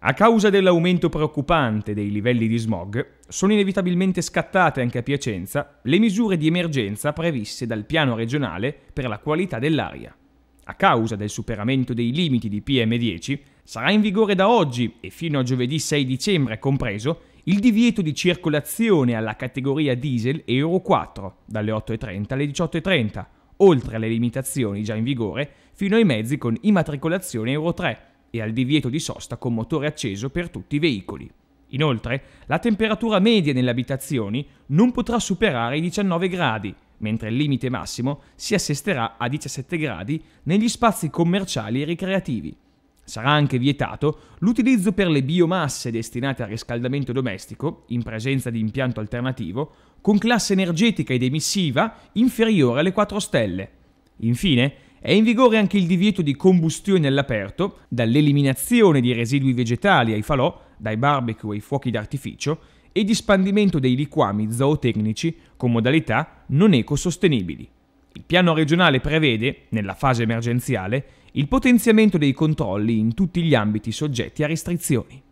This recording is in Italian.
A causa dell'aumento preoccupante dei livelli di smog, sono inevitabilmente scattate anche a Piacenza le misure di emergenza previste dal piano regionale per la qualità dell'aria. A causa del superamento dei limiti di PM10, sarà in vigore da oggi e fino a giovedì 6 dicembre compreso il divieto di circolazione alla categoria diesel Euro 4 dalle 8.30 alle 18.30, oltre alle limitazioni già in vigore fino ai mezzi con immatricolazione Euro 3 e al divieto di sosta con motore acceso per tutti i veicoli. Inoltre, la temperatura media nelle abitazioni non potrà superare i 19 gradi, mentre il limite massimo si assesterà a 17 gradi negli spazi commerciali e ricreativi. Sarà anche vietato l'utilizzo per le biomasse destinate al riscaldamento domestico, in presenza di impianto alternativo, con classe energetica ed emissiva inferiore alle 4 stelle. Infine, è in vigore anche il divieto di combustione all'aperto, dall'eliminazione di residui vegetali ai falò, dai barbecue ai fuochi d'artificio, e di spandimento dei liquami zootecnici con modalità non ecosostenibili. Il piano regionale prevede, nella fase emergenziale, il potenziamento dei controlli in tutti gli ambiti soggetti a restrizioni.